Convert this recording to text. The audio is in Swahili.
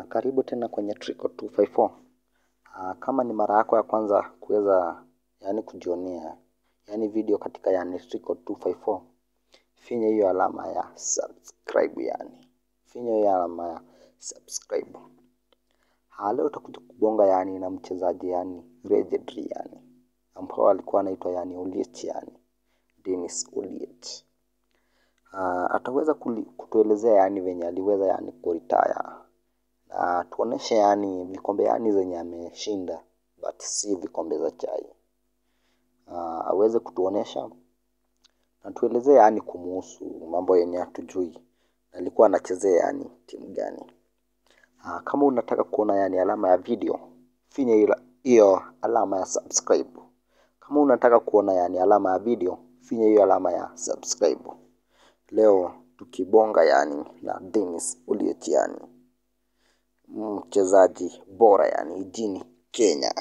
Ah, karibu tena kwenye Trico 254. Ah, kama ni mara yako ya kwanza kuweza yani kujionea yani video katika yani Trico 254, finya hiyo alama ya subscribe, yani finya hiyo alama ya subscribe. Ah, leo utakuja kubonga yani na mchezaji yani legendary yani ambao alikuwa anaitwa yani Oliet yani Dennis Oliet. Ataweza kutuelezea yani venye aliweza yani kuritaya Ah, tuoneshe yani vikombe yani zenye ameshinda, but si vikombe za chai. Uh, aweze kutuonesha na tuelezee yani kumuhusu, mambo yenye hatujui, alikuwa anachezea yani timu gani. Uh, kama unataka kuona yani alama ya video, finya hiyo alama ya subscribe. Kama unataka kuona yani alama ya video, finya hiyo alama ya subscribe. Leo tukibonga yani na Dennis Olietiani mchezaji bora yani nchini Kenya.